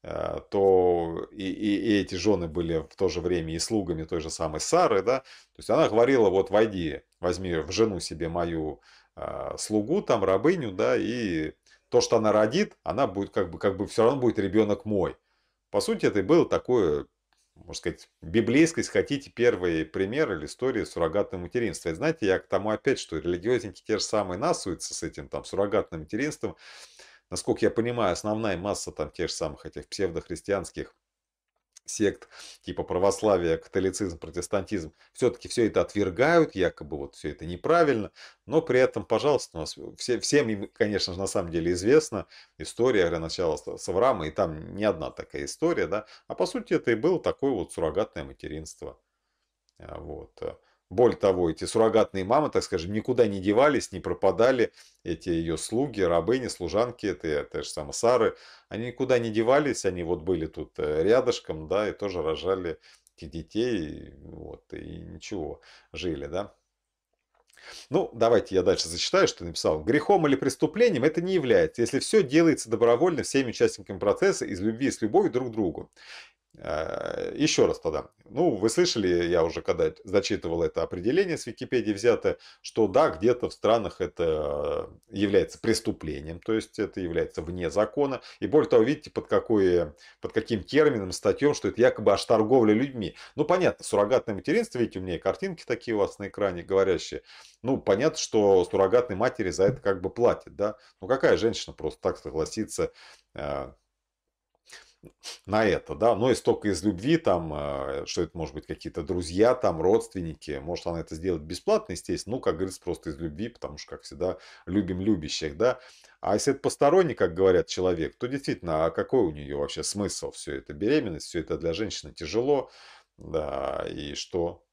а, то и, и, и эти жены были в то же время и слугами той же самой Сары, да, то есть она говорила, вот войди, возьми в жену себе мою э, слугу, там, рабыню, да, и то, что она родит, она будет как бы, как бы все равно будет ребенок мой. По сути, это и было такое, можно сказать, библейское, если хотите, первый пример или история суррогатного материнства. И знаете, я к тому опять, что религиозники те же самые насуются с этим там суррогатным материнством, Насколько я понимаю, основная масса там тех же самых этих псевдохристианских сект типа православия, католицизм, протестантизм, все-таки все это отвергают, якобы вот все это неправильно, но при этом, пожалуйста, у нас все, всем, конечно же, на самом деле известна история начала с Авраама, и там не одна такая история, да, а по сути это и было такое вот суррогатное материнство. А вот. Э. Боль того, эти суррогатные мамы, так скажем, никуда не девались, не пропадали. Эти ее слуги, рабыни, служанки, это те же самые Сары, они никуда не девались, они вот были тут э, рядышком, да, и тоже рожали детей, вот, и ничего, жили, да. Ну, давайте я дальше зачитаю, что написал. Грехом или преступлением это не является, если все делается добровольно всеми участниками процесса из любви и с любовью друг к другу. А, Еще раз тогда. Ну, вы слышали, я уже когда зачитывал это определение с Википедии взято, что да, где-то в странах это является преступлением, то есть это является вне закона. И более того, видите, под, какой, под каким термином, статьем, что это якобы аж торговля людьми. Ну, понятно, суррогатное материнство, видите, у меня и картинки такие у вас на экране говорящие. Ну, понятно, что суррогатной матери за это как бы платят, да. Ну, какая женщина просто так согласится а, на это, да, но и столько из любви, там, а, что это может быть какие-то друзья, там, родственники, может она это сделать бесплатно, естественно, ну, как говорится, просто из любви, потому что, как всегда, любим любящих, да, а если это посторонний, как говорят, человек, то действительно, а какой у нее вообще смысл все это, беременность, все это для женщины тяжело, да, и что,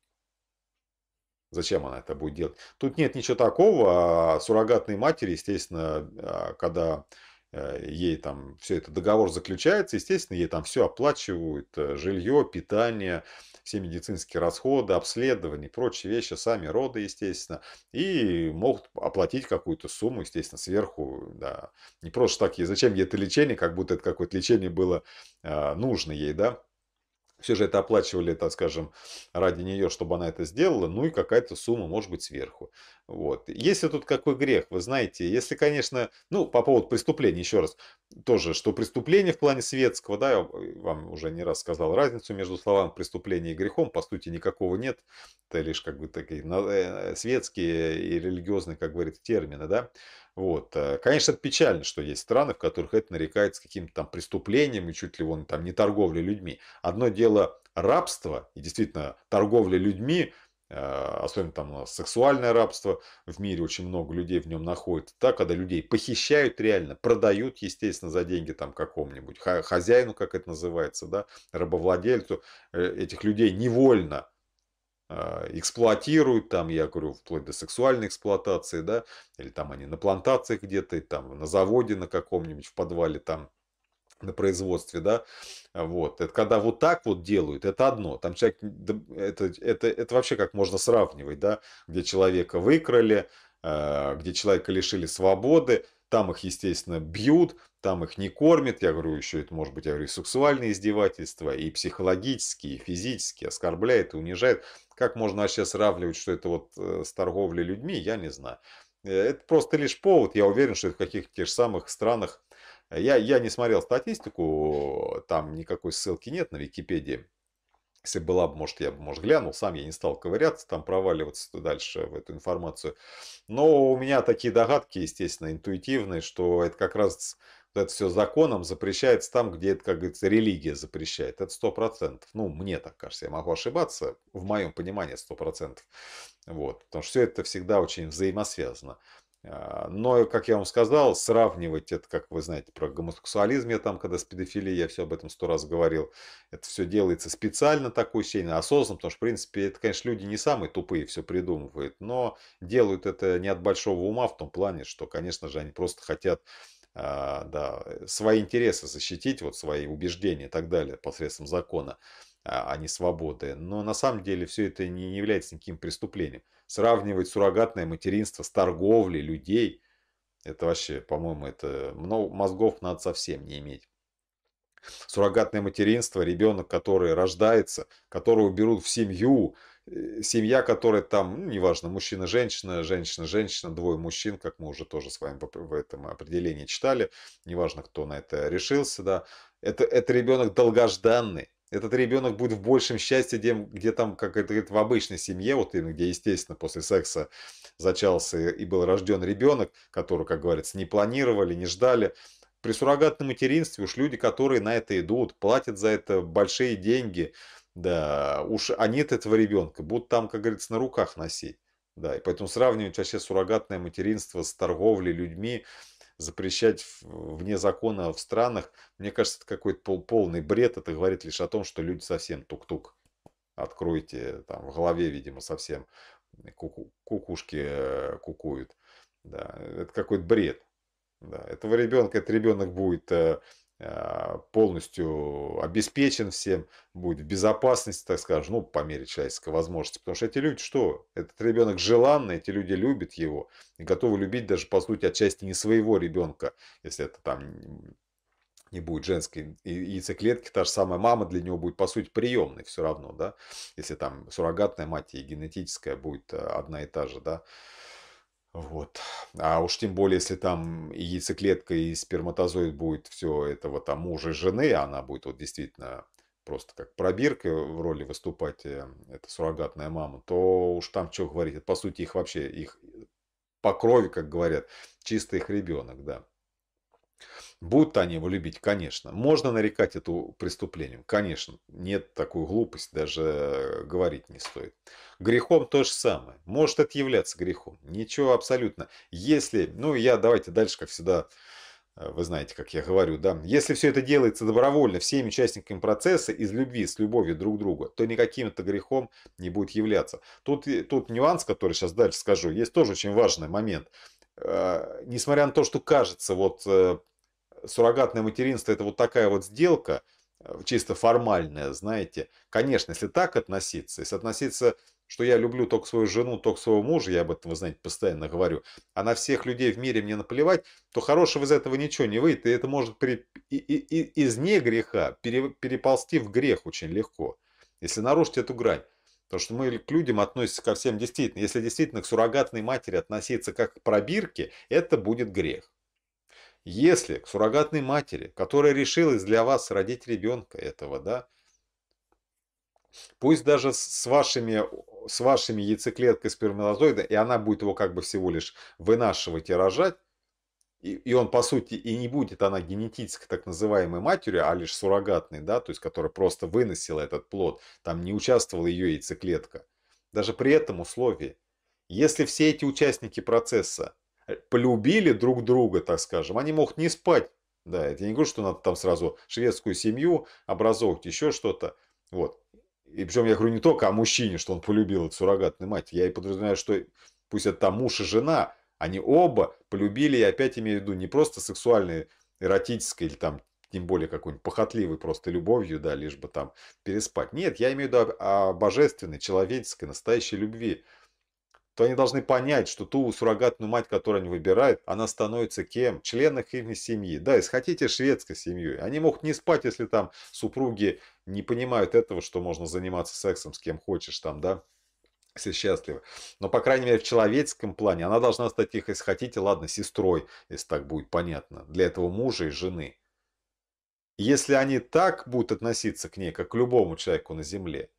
Зачем она это будет делать? Тут нет ничего такого. А, Суррогатные матери, естественно, а, когда Э, ей там все это договор заключается, естественно, ей там все оплачивают, э, жилье, питание, все медицинские расходы, обследование, прочие вещи, сами роды, естественно, и могут оплатить какую-то сумму, естественно, сверху, да, не просто так, ей, зачем ей это лечение, как будто это какое-то лечение было э, нужно ей, да, все же это оплачивали, так скажем, ради нее, чтобы она это сделала, ну и какая-то сумма может быть сверху. Вот. Если тут какой грех, вы знаете, если, конечно, ну, по поводу преступления, еще раз, тоже, что преступление в плане светского, да, я вам уже не раз сказал разницу между словами преступление и грехом, по сути, никакого нет, это лишь как бы такие э, светские и религиозные, как говорит, термины, да, вот. Э, конечно, это печально, что есть страны, в которых это нарекается каким-то там преступлением и чуть ли вон там не торговля людьми. Одно дело рабство и действительно торговля людьми, э, особенно там сексуальное рабство, в мире очень много людей в нем находится, так, когда людей похищают реально, продают, естественно, за деньги там какому-нибудь хозяину, как это называется, да, рабовладельцу, э, этих людей невольно а, эксплуатируют, там, я говорю, вплоть до сексуальной эксплуатации, да, или там они на плантациях где-то, там, на заводе на каком-нибудь, в подвале там, на производстве, да, вот, это когда вот так вот делают, это одно, там человек, это, это, это вообще как можно сравнивать, да, где человека выкрали, а, где человека лишили свободы, там их, естественно, бьют, там их не кормят, я говорю, еще это может быть, я говорю, и сексуальные издевательства, и психологические, и физические, оскорбляют, и унижают, как можно вообще сравнивать, что это вот э, с торговлей людьми, я не знаю. Э, это просто лишь повод, я уверен, что в каких-то тех же самых странах. Э, я, я не смотрел статистику, там никакой ссылки нет на Википедии. Если была бы, может, я бы, может, глянул, сам я не стал ковыряться, там проваливаться дальше в эту информацию. Но у меня такие догадки, естественно, интуитивные, что это как раз вот это все законом запрещается там, где это, как говорится, религия запрещает. Это сто процентов. Ну, мне так кажется, я могу ошибаться, в моем понимании сто процентов. Вот, потому что все это всегда очень взаимосвязано. А, но, как я вам сказал, сравнивать это, как вы знаете, про гомосексуализм я там, когда с педофилией, я все об этом сто раз говорил, это все делается специально такую сильно, осознанно, потому что, в принципе, это, конечно, люди не самые тупые все придумывают, но делают это не от большого ума в том плане, что, конечно же, они просто хотят а, да, э, свои интересы защитить, вот свои убеждения и так далее посредством закона, а, а не свободы. Но на самом деле все это не является никаким преступлением. Сравнивать суррогатное материнство с торговлей людей, это вообще, по-моему, это много ну, мозгов надо совсем не иметь. Суррогатное материнство, ребенок, который рождается, которого берут в семью, Э, семья, которая там, ну, неважно, мужчина-женщина, женщина-женщина, двое мужчин, как мы уже тоже с вами в этом определении читали, неважно, кто на это решился, да, это, это ребенок долгожданный, этот ребенок будет в большем счастье, где, где там, как это говорит, в обычной семье, вот именно, где, естественно, после секса зачался и был рожден ребенок, который, как говорится, не планировали, не ждали. При суррогатном материнстве уж люди, которые на это идут, платят за это большие деньги – да, уж а нет этого ребенка, будут там, как говорится, на руках носить. Да, и поэтому сравнивать вообще суррогатное материнство с торговлей людьми, запрещать вне закона в странах, мне кажется, это какой-то пол, полный бред. Это говорит лишь о том, что люди совсем тук-тук. Откройте, там в голове, видимо, совсем куку, кукушки э, кукуют. Да, это какой-то бред. Да, этого ребенка, этот ребенок будет э, а, полностью обеспечен всем, будет в безопасности, так скажем, ну, по мере человеческой возможности. Потому что эти люди, что? Этот ребенок желанный, эти люди любят его и готовы любить даже, по сути, отчасти не своего ребенка, если это там не будет женской яйцеклетки, та же самая мама для него будет, по сути, приемной все равно, да, если там суррогатная мать и генетическая будет а, одна и та же, да, вот. А уж тем более, если там и яйцеклетка, и сперматозоид будет все этого там мужа и жены, а она будет вот действительно просто как пробирка в роли выступать, э, это суррогатная мама, то уж там что говорить, по сути их вообще, их э, по крови, как говорят, чистый их ребенок, да. Будут они его любить, конечно. Можно нарекать это преступлением, конечно. Нет, такой глупости даже говорить не стоит. Грехом то же самое. Может это являться грехом. Ничего абсолютно. Если, ну я давайте дальше, как всегда, э, вы знаете, как я говорю, да, если все это делается добровольно всеми участниками процесса, из любви, с любовью друг к другу, то никаким это грехом не будет являться. Тут, э, тут нюанс, который сейчас дальше скажу, есть тоже очень важный момент. Э, несмотря на то, что кажется, вот суррогатное материнство – это вот такая вот сделка, э, чисто формальная, знаете. Конечно, если так относиться, если относиться, что я люблю только свою жену, только своего мужа, я об этом, вы знаете, постоянно говорю, а на всех людей в мире мне наплевать, то хорошего из этого ничего не выйдет, и это может при... и, и, и, из не греха пере... переползти в грех очень легко, если нарушить эту грань. Потому что мы к людям относимся ко всем действительно. Если действительно к суррогатной матери относиться как к пробирке, это будет грех. Если к суррогатной матери, которая решилась для вас родить ребенка этого, да, пусть даже с вашими, с вашими яйцеклеткой сперматозоида, и она будет его как бы всего лишь вынашивать и рожать, и, и он, по сути, и не будет она генетически так называемой матерью, а лишь суррогатной, да, то есть, которая просто выносила этот плод, там не участвовала ее яйцеклетка. Даже при этом условии, если все эти участники процесса полюбили друг друга, так скажем, они могут не спать. Да, это не говорю, что надо там сразу шведскую семью образовывать, еще что-то. Вот. И причем я говорю не только о мужчине, что он полюбил эту суррогатную мать. Я и подразумеваю, что пусть это там муж и жена, они оба полюбили, я опять имею в виду, не просто сексуальной, эротической или там тем более какой-нибудь похотливой просто любовью, да, лишь бы там переспать. Нет, я имею в виду о, о божественной, человеческой, настоящей любви то они должны понять, что ту суррогатную мать, которую они выбирают, она становится кем? Членом их семьи. Да, если хотите, шведской семьей. Они могут не спать, если там супруги не понимают этого, что можно заниматься сексом с кем хочешь там, да? все счастливы. Но, по крайней мере, в человеческом плане она должна стать их, если хотите, ладно, сестрой, если так будет понятно, для этого мужа и жены. Если они так будут относиться к ней, как к любому человеку на земле,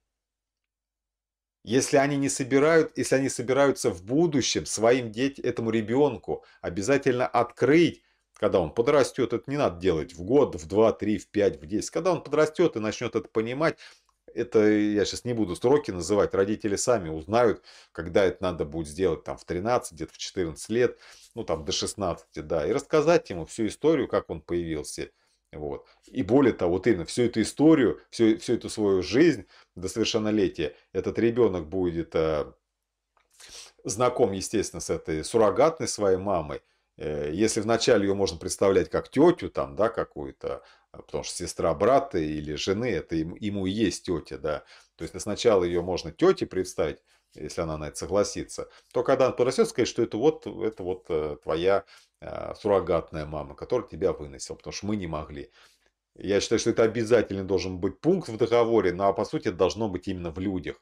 если они не собирают, если они собираются в будущем своим детям, этому ребенку обязательно открыть, когда он подрастет, это не надо делать в год, в два, три, в пять, в десять. Когда он подрастет и начнет это понимать, это я сейчас не буду сроки называть, родители сами узнают, когда это надо будет сделать, там в 13, где-то в 14 лет, ну там до 16, да, и рассказать ему всю историю, как он появился, вот. И более того, вот именно всю эту историю, всю, всю эту свою жизнь до совершеннолетия этот ребенок будет э, знаком, естественно, с этой суррогатной своей мамой. Э, если вначале ее можно представлять как тетю там, да, какую-то, а, потому что сестра брата или жены, это им, ему и есть тетя, да. То есть сначала ее можно тете представить, если она на это согласится, то когда он подрастет, сказать, что это вот, это вот э, твоя а, суррогатная мама, которая тебя выносила, потому что мы не могли. Я считаю, что это обязательно должен быть пункт в договоре, но а, по сути это должно быть именно в людях.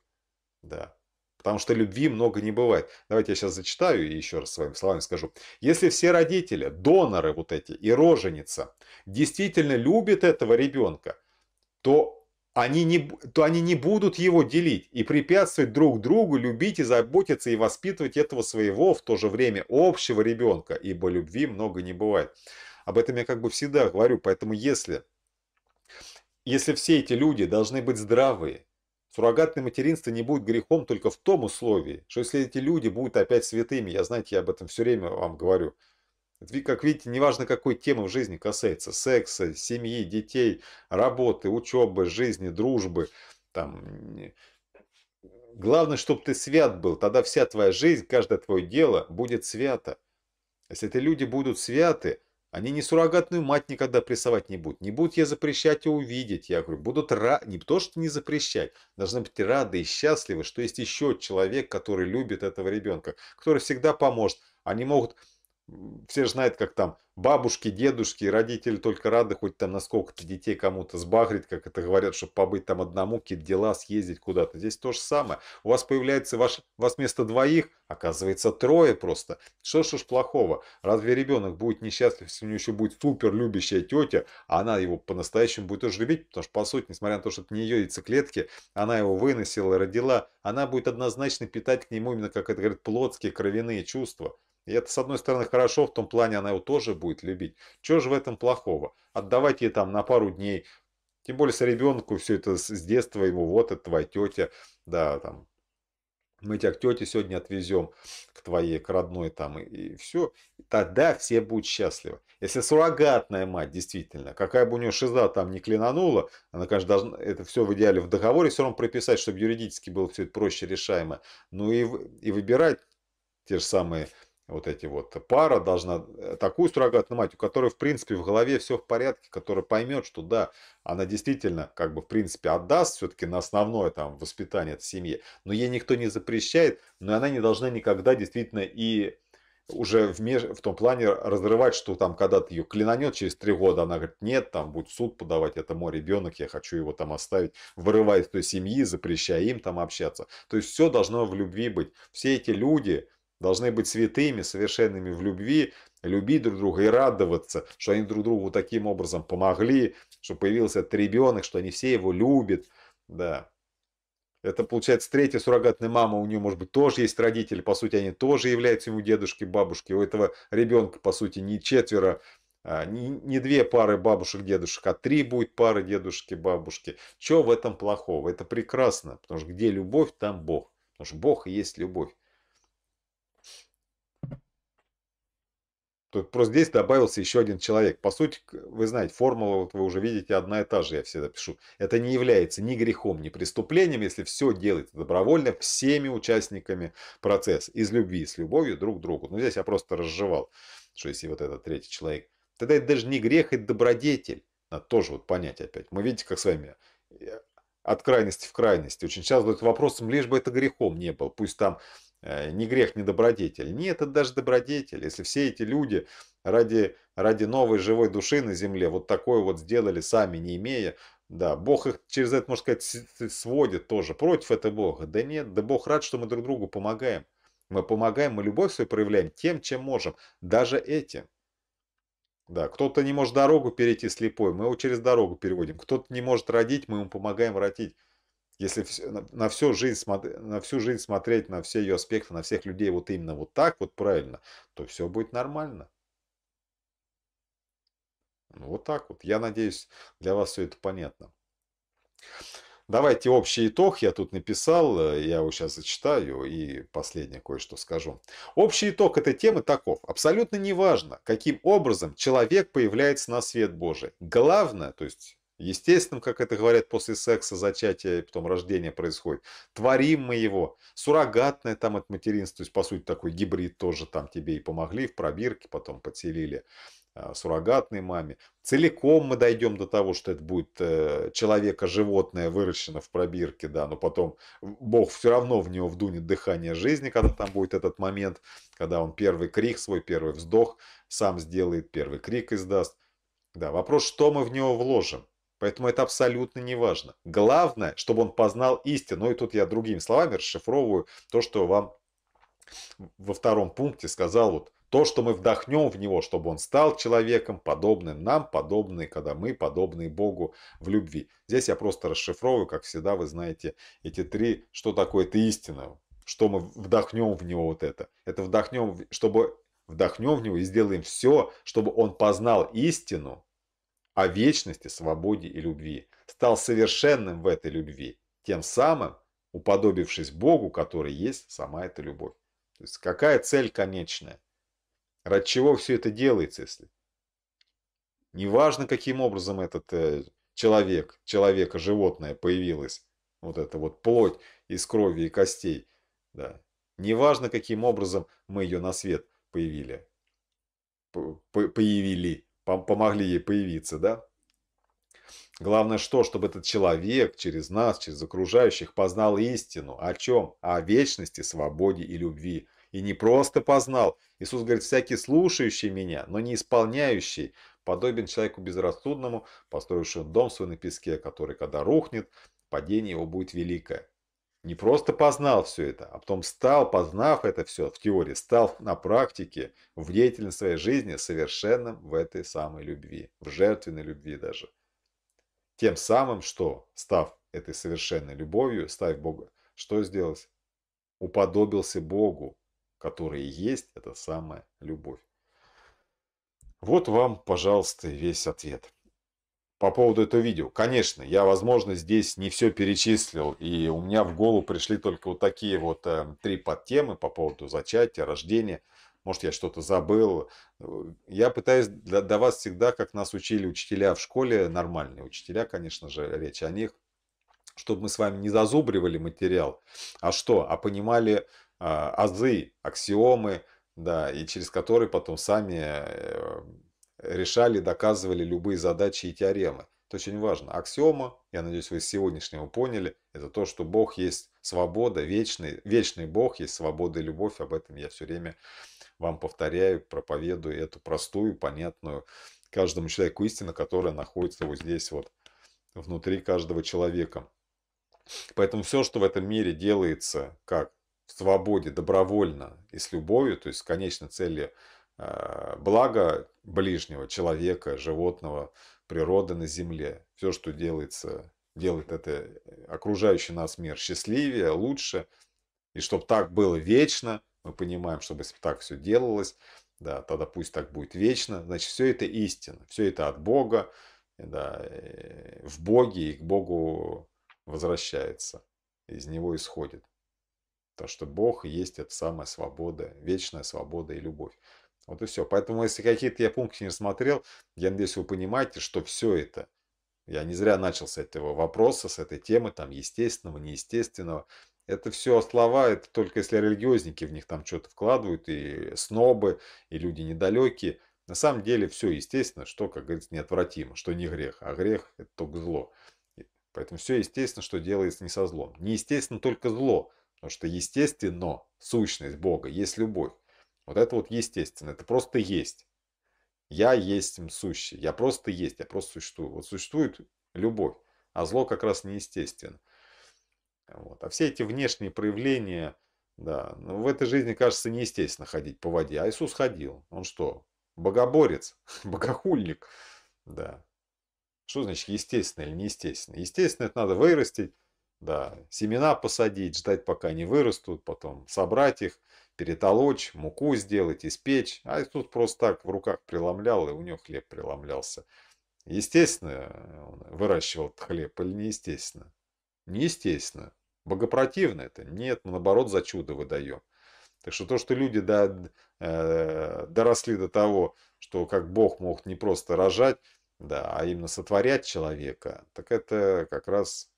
Да. Потому что любви много не бывает. Давайте я сейчас зачитаю и еще раз своими словами скажу. Если все родители, доноры вот эти и роженица действительно любят этого ребенка, то они не, то они не будут его делить и препятствовать друг другу любить и заботиться и воспитывать этого своего в то же время общего ребенка, ибо любви много не бывает. Об этом я как бы всегда говорю, поэтому если, если все эти люди должны быть здравые, суррогатное материнство не будет грехом только в том условии, что если эти люди будут опять святыми, я знаете, я об этом все время вам говорю – как видите, неважно какой темы в жизни касается, секса, семьи, детей, работы, учебы, жизни, дружбы, там... Главное, чтобы ты свят был, тогда вся твоя жизнь, каждое твое дело будет свято. Если эти люди будут святы, они не суррогатную мать никогда прессовать не будут. Не будут я запрещать и увидеть. Я говорю, будут рады, не то, что не запрещать, должны быть рады и счастливы, что есть еще человек, который любит этого ребенка, который всегда поможет. Они могут все же знают, как там бабушки, дедушки, родители только рады хоть там на сколько-то детей кому-то сбагрить, как это говорят, чтобы побыть там одному, какие-то дела, съездить куда-то. Здесь то же самое. У вас появляется ваш, вас вместо двоих, оказывается, трое просто. Что ж уж плохого? Разве ребенок будет несчастлив, если у него еще будет супер любящая тетя, а она его по-настоящему будет тоже любить, потому что, по сути, несмотря на то, что это не ее яйцеклетки, она его выносила родила, она будет однозначно питать к нему именно, как это говорят, плотские кровяные чувства. И это, с одной стороны, хорошо, в том плане она его тоже будет любить. Чего же в этом плохого? Отдавать ей там на пару дней. Тем более, с ребенку все это с детства ему, вот это твоя тетя, да, там, мы тебя к тете сегодня отвезем, к твоей, к родной там, и, и все. И тогда все будут счастливы. Если суррогатная мать, действительно, какая бы у нее шиза там не клинанула, она, конечно, должна это все в идеале в договоре все равно прописать, чтобы юридически было все это проще решаемо. Ну и, и выбирать те же самые вот эти вот э, пара должна э, такую суррогатную мать, у которой, в принципе, в голове все в порядке, которая поймет, что да, она действительно, как бы, в принципе, отдаст все-таки на основное там воспитание от семьи, но ей никто не запрещает, но она не должна никогда действительно и уже в, меж... в том плане разрывать, что там когда то ее клинанет через три года, она говорит, нет, там будет суд подавать, это мой ребенок, я хочу его там оставить, вырывает из той семьи, запрещая им там общаться. То есть все должно в любви быть. Все эти люди, должны быть святыми, совершенными в любви, любить друг друга и радоваться, что они друг другу таким образом помогли, что появился этот ребенок, что они все его любят. Да. Это, получается, третья суррогатная мама, у нее, может быть, тоже есть родители, по сути, они тоже являются ему дедушки, бабушки. У этого ребенка, по сути, не четверо, а, не, две пары бабушек-дедушек, а три будет пары дедушки-бабушки. Чего в этом плохого? Это прекрасно, потому что где любовь, там Бог. Потому что Бог и есть любовь. Тут просто здесь добавился еще один человек. По сути, вы знаете, формула, вот вы уже видите, одна и та же, я всегда пишу. Это не является ни грехом, ни преступлением, если все делаете добровольно всеми участниками процесса. Из любви, с любовью друг к другу. Но здесь я просто разжевал, что если вот этот третий человек. Тогда это даже не грех, это добродетель. Надо тоже вот понять опять. Мы видите, как с вами э, от крайности в крайность. Очень часто задают вопросом, лишь бы это грехом не было. Пусть там Э, не грех, не добродетель. Нет, это даже добродетель. Если все эти люди ради, ради новой живой души на земле вот такое вот сделали сами, не имея, да, Бог их через это, можно сказать, сводит тоже. Против это Бога. Да нет, да Бог рад, что мы друг другу помогаем. Мы помогаем, мы любовь свою проявляем тем, чем можем. Даже этим. Да, кто-то не может дорогу перейти слепой, мы его через дорогу переводим. Кто-то не может родить, мы ему помогаем родить. Если на всю, жизнь, на всю жизнь смотреть на все ее аспекты, на всех людей вот именно вот так, вот правильно, то все будет нормально. Ну, вот так вот. Я надеюсь, для вас все это понятно. Давайте общий итог. Я тут написал, э, я его сейчас зачитаю и последнее кое-что скажу. Общий итог этой темы таков. Абсолютно неважно, каким образом человек появляется на свет Божий. Главное, то есть естественным, как это говорят, после секса, зачатия и потом рождения происходит. Творим мы его. Суррогатное там от материнства, то есть, по сути, такой гибрид тоже там тебе и помогли в пробирке, потом подселили а, суррогатной маме. Целиком мы дойдем до того, что это будет э, человека-животное, выращено в пробирке, да, но потом Бог все равно в него вдунет дыхание жизни, когда там будет этот момент, когда он первый крик свой, первый вздох сам сделает, первый крик издаст. Да, вопрос, что мы в него вложим? Поэтому это абсолютно не важно. Главное, чтобы он познал истину. Ну и тут я другими словами расшифровываю то, что вам во втором пункте сказал вот то, что мы вдохнем в него, чтобы он стал человеком, подобным нам, подобный, когда мы, подобные Богу в любви. Здесь я просто расшифровываю, как всегда, вы знаете эти три, что такое это истина, что мы вдохнем в него вот это. Это вдохнем, чтобы вдохнем в него и сделаем все, чтобы он познал истину, о вечности, свободе и любви, стал совершенным в этой любви, тем самым уподобившись Богу, который есть сама эта любовь. То есть какая цель конечная? Ради чего все это делается, если? Неважно, каким образом этот э, человек, человека, животное появилось, вот это вот плоть из крови и костей, да. Неважно, каким образом мы ее на свет появили, по появили помогли ей появиться, да? Главное что, чтобы этот человек через нас, через окружающих познал истину. О чем? О вечности, свободе и любви. И не просто познал. Иисус говорит, всякий слушающий меня, но не исполняющий, подобен человеку безрассудному, построившему дом свой на песке, который, когда рухнет, падение его будет великое. Не просто познал все это, а потом стал, познав это все в теории, стал на практике, в деятельности своей жизни совершенным в этой самой любви, в жертвенной любви даже. Тем самым, что, став этой совершенной любовью, став Бога, что сделать? Уподобился Богу, который и есть эта самая любовь. Вот вам, пожалуйста, весь ответ. По поводу этого видео. Конечно, я, возможно, здесь не все перечислил, и у меня в голову пришли только вот такие вот э, три подтемы по поводу зачатия, рождения. Может, я что-то забыл. Я пытаюсь для, для вас всегда, как нас учили учителя в школе, нормальные учителя, конечно же, речь о них, чтобы мы с вами не зазубривали материал, а что, а понимали э, азы, аксиомы, да, и через которые потом сами... Э, решали, доказывали любые задачи и теоремы. Это очень важно. Аксиома, я надеюсь, вы с сегодняшнего поняли, это то, что Бог есть свобода, вечный, вечный Бог есть свобода и любовь. Об этом я все время вам повторяю, проповедую эту простую, понятную каждому человеку истину, которая находится вот здесь вот внутри каждого человека. Поэтому все, что в этом мире делается как в свободе, добровольно и с любовью, то есть с конечной целью а, благо ближнего, человека, животного, природы на земле. Все, что делается, делает это э, окружающий нас мир счастливее, лучше. И чтобы так было вечно, мы понимаем, чтобы если так все делалось, да, тогда пусть так будет вечно. Значит, все это истина, все это от Бога, да, э, в Боге и к Богу возвращается, из Него исходит. то что Бог есть эта самая свобода, вечная свобода и любовь. Вот и все. Поэтому, если какие-то я пункты не рассмотрел, я надеюсь, вы понимаете, что все это, я не зря начал с этого вопроса, с этой темы, там, естественного, неестественного. Это все слова, это только если религиозники в них там что-то вкладывают, и снобы, и люди недалекие. На самом деле все естественно, что, как говорится, неотвратимо, что не грех, а грех – это только зло. Поэтому все естественно, что делается не со злом. Неестественно только зло, потому что естественно сущность Бога есть любовь. Вот это вот естественно, это просто есть. Я есть сущий, я просто есть, я просто существую. Вот существует любовь, а зло как раз неестественно. Вот. А все эти внешние проявления, да, ну, в этой жизни кажется неестественно ходить по воде. А Иисус ходил, он что, богоборец, богохульник, да. Что значит естественно или неестественно? Естественно, это надо вырастить, да, семена посадить, ждать, пока они вырастут, потом собрать их перетолочь, муку сделать, испечь. А тут просто так в руках преломлял, и у него хлеб преломлялся. Естественно, он выращивал этот хлеб или неестественно? Неестественно. Богопротивно это? Нет, мы ну, наоборот за чудо выдаем. Так что то, что люди до, э, доросли до того, что как Бог мог не просто рожать, да, а именно сотворять человека, так это как раз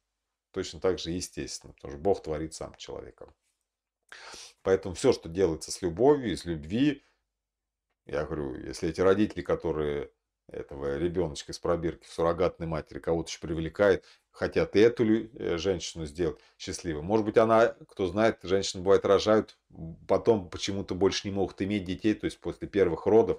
точно так же естественно, потому что Бог творит сам человеком. Поэтому все, что делается с любовью, из любви, я говорю, если эти родители, которые этого ребеночка из пробирки в суррогатной матери кого-то еще привлекает, хотят эту э, женщину сделать счастливой. Может быть, она, кто знает, женщины бывает рожают, потом почему-то больше не могут иметь детей, то есть после первых родов,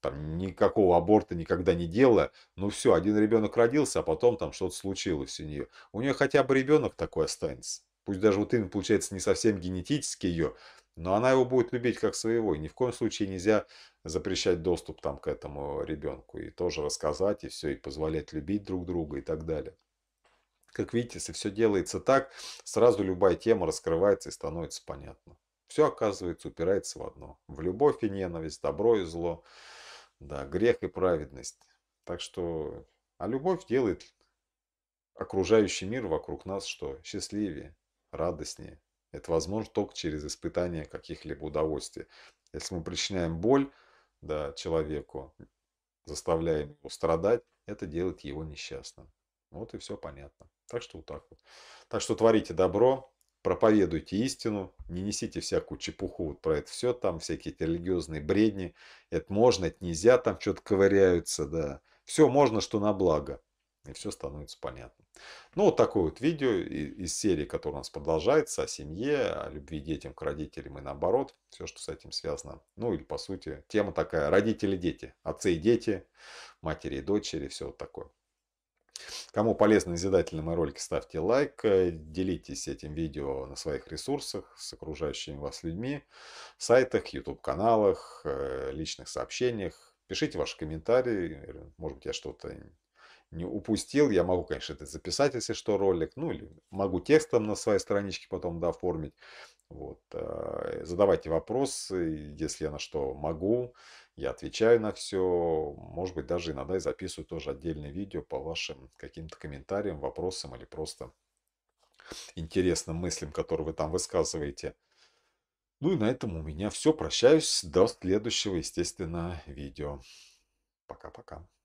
там никакого аборта никогда не делая, ну все, один ребенок родился, а потом там что-то случилось у нее. У нее хотя бы ребенок такой останется. Пусть даже вот Тын получается не совсем генетически ее, но она его будет любить как своего. И ни в коем случае нельзя запрещать доступ там к этому ребенку. И тоже рассказать, и все, и позволять любить друг друга и так далее. Как видите, если все делается так, сразу любая тема раскрывается и становится понятно. Все, оказывается, упирается в одно. В любовь и ненависть, добро и зло, да, грех и праведность. Так что, а любовь делает окружающий мир вокруг нас что? Счастливее радостнее. Это возможно только через испытание каких-либо удовольствий. Если мы причиняем боль да, человеку, заставляем его страдать, это делает его несчастным. Вот и все понятно. Так что вот так вот. Так что творите добро, проповедуйте истину, не несите всякую чепуху вот про это все, там всякие эти религиозные бредни. Это можно, это нельзя, там что-то ковыряются, да. Все можно, что на благо. И все становится понятно. Ну, вот такое вот видео из серии, которая у нас продолжается, о семье, о любви детям к родителям и наоборот. Все, что с этим связано. Ну, или, по сути, тема такая. Родители-дети. Отцы и дети, матери и дочери, все вот такое. Кому полезны назидательные мои ролики, ставьте лайк, э, делитесь этим видео на своих ресурсах с окружающими вас людьми, сайтах, YouTube-каналах, э, личных сообщениях. Пишите ваши комментарии, может быть, я что-то не упустил, я могу, конечно, это записать, если что, ролик, ну или могу текстом на своей страничке потом да, оформить. Вот. Э, задавайте вопросы, если я на что могу, я отвечаю на все. Может быть, даже иногда и записываю тоже отдельное видео по вашим каким-то комментариям, вопросам или просто интересным мыслям, которые вы там высказываете. Ну и на этом у меня все. Прощаюсь до следующего, естественно, видео. Пока-пока.